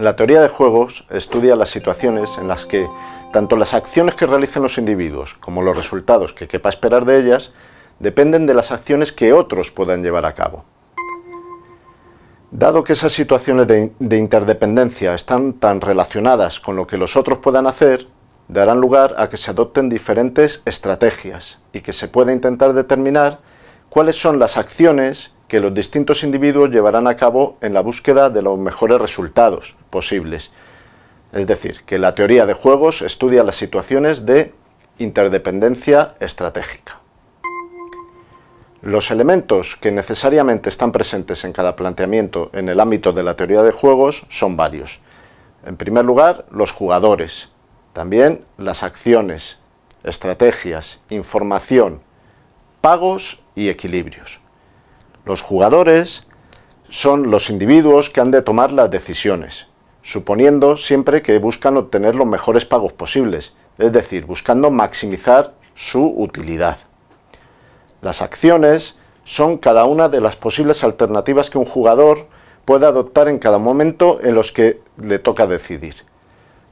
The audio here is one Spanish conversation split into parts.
La teoría de juegos estudia las situaciones en las que tanto las acciones que realicen los individuos como los resultados que quepa esperar de ellas dependen de las acciones que otros puedan llevar a cabo. Dado que esas situaciones de, de, interdependencia están tan relacionadas con lo que los otros puedan hacer, darán lugar a que se adopten diferentes estrategias y que se pueda intentar determinar cuáles son las acciones que los distintos individuos llevarán a cabo en la búsqueda de los mejores resultados posibles. Es decir, que la teoría de juegos estudia las situaciones de interdependencia estratégica. Los elementos que necesariamente están presentes en cada planteamiento en el ámbito de la teoría de juegos son varios. En primer lugar, los jugadores, también las acciones, estrategias, información, pagos y equilibrios. Los jugadores son los individuos que han de tomar las decisiones, suponiendo siempre que buscan obtener los mejores pagos posibles, es decir, buscando maximizar su utilidad. Las acciones son cada una de las posibles alternativas que un jugador puede adoptar en cada momento en los que le toca decidir.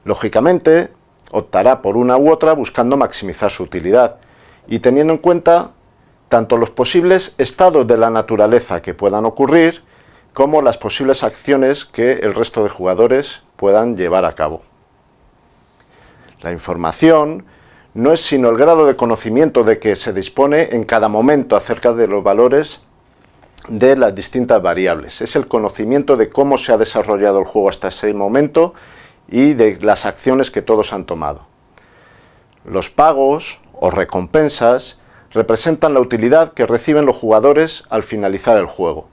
Lógicamente, optará por una u otra buscando maximizar su utilidad y teniendo en cuenta tanto los posibles estados de la naturaleza que puedan ocurrir, como las posibles acciones que el resto de jugadores puedan llevar a cabo. La información no es sino el grado de conocimiento de que se dispone en cada momento acerca de los valores de las distintas variables. Es el conocimiento de cómo se ha desarrollado el juego hasta ese momento y de las acciones que todos han tomado. Los pagos o recompensas representan la utilidad que reciben los jugadores al finalizar el juego,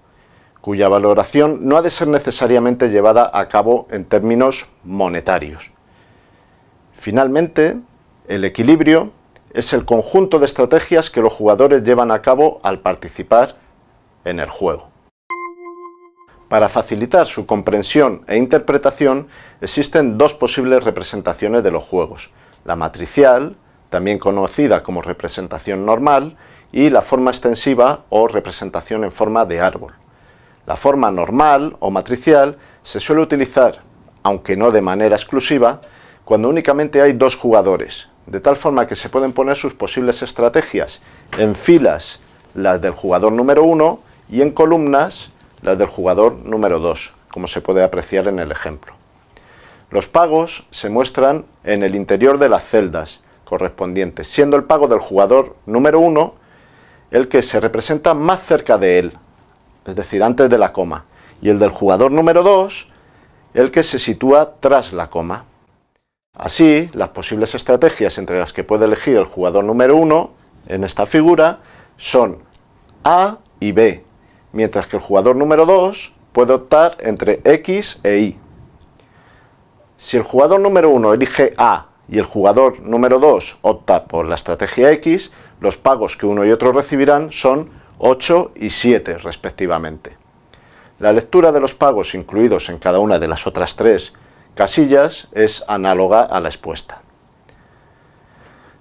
cuya valoración no ha de ser necesariamente llevada a cabo en términos monetarios. Finalmente, el equilibrio es el conjunto de estrategias que los jugadores llevan a cabo al participar en el juego. Para facilitar su comprensión e interpretación existen dos posibles representaciones de los juegos, la matricial también conocida como representación normal, y la forma extensiva o representación en forma de árbol. La forma normal o matricial se suele utilizar, aunque no de manera exclusiva, cuando únicamente hay dos jugadores, de tal forma que se pueden poner sus posibles estrategias en filas, las del jugador número 1, y en columnas, las del jugador número 2, como se puede apreciar en el ejemplo. Los pagos se muestran en el interior de las celdas, correspondiente, siendo el pago del jugador número 1 el que se representa más cerca de él, es decir, antes de la coma, y el del jugador número 2 el que se sitúa tras la coma. Así, las posibles estrategias entre las que puede elegir el jugador número 1 en esta figura son A y B, mientras que el jugador número 2 puede optar entre X e Y. Si el jugador número 1 elige A y el jugador número 2 opta por la estrategia X, los pagos que uno y otro recibirán son 8 y 7 respectivamente. La lectura de los pagos incluidos en cada una de las otras tres casillas es análoga a la expuesta.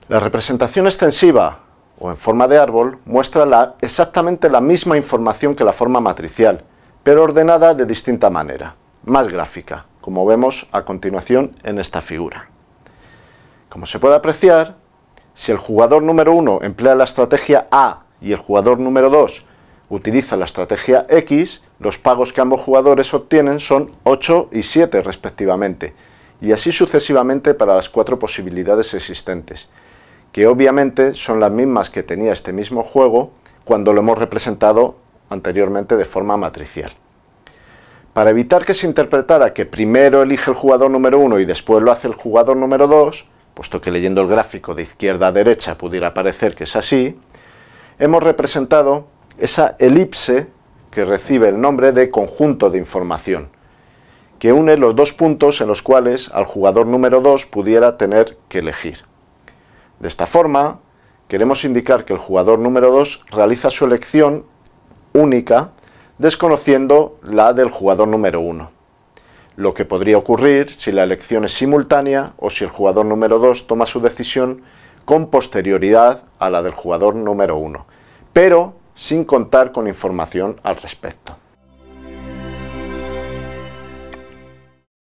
La representación extensiva o en forma de árbol muestra exactamente la misma información que la forma matricial, pero ordenada de distinta manera, más gráfica, como vemos a continuación en esta figura. Como se puede apreciar, si el jugador número 1 emplea la estrategia A y el jugador número 2 utiliza la estrategia X, los pagos que ambos jugadores obtienen son 8 y 7 respectivamente, y así sucesivamente para las cuatro posibilidades existentes, que obviamente son las mismas que tenía este mismo juego cuando lo hemos representado anteriormente de forma matricial. Para evitar que se interpretara que primero elige el jugador número 1 y después lo hace el jugador número 2, puesto que leyendo el gráfico de izquierda a derecha pudiera parecer que es así, hemos representado esa elipse que recibe el nombre de conjunto de información, que une los dos puntos en los cuales al jugador número 2 pudiera tener que elegir. De esta forma, queremos indicar que el jugador número 2 realiza su elección única, desconociendo la del jugador número 1 lo que podría ocurrir si la elección es simultánea o si el jugador número 2 toma su decisión con posterioridad a la del jugador número 1, pero sin contar con información al respecto.